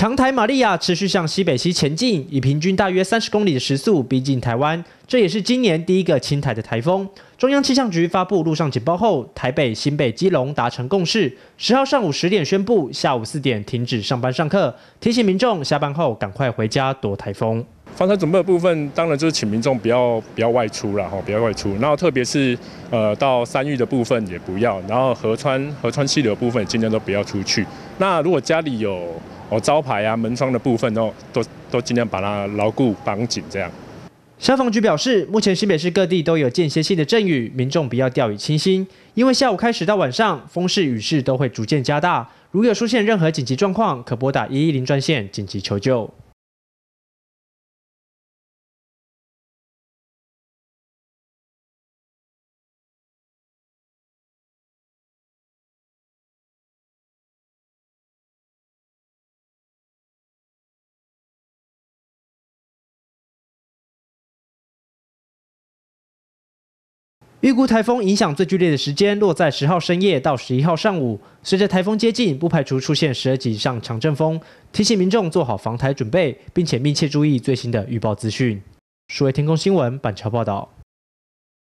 强台玛利亚持续向西北西前进，以平均大约三十公里的时速逼近台湾，这也是今年第一个侵台的台风。中央气象局发布路上警报后，台北、新北、基隆达成共识，十号上午十点宣布下午四点停止上班上课，提醒民众下班后赶快回家躲台风。防灾准备的部分，当然就是请民众不要不要外出了哈，不要外出。然后特别是呃到山域的部分也不要，然后河川河川溪流的部分尽量都不要出去。那如果家里有哦，招牌啊，门窗的部分都都都尽量把它牢固绑紧，这样。消防局表示，目前新北市各地都有间歇性的阵雨，民众不要掉以轻心，因为下午开始到晚上，风势雨势都会逐渐加大。如有出现任何紧急状况，可拨打一一零专线紧急求救。预估台风影响最剧烈的时间落在十号深夜到十一号上午，随着台风接近，不排除出现十二级以上强阵风，提醒民众做好防台准备，并且密切注意最新的预报资讯。数位天空新闻板桥报道。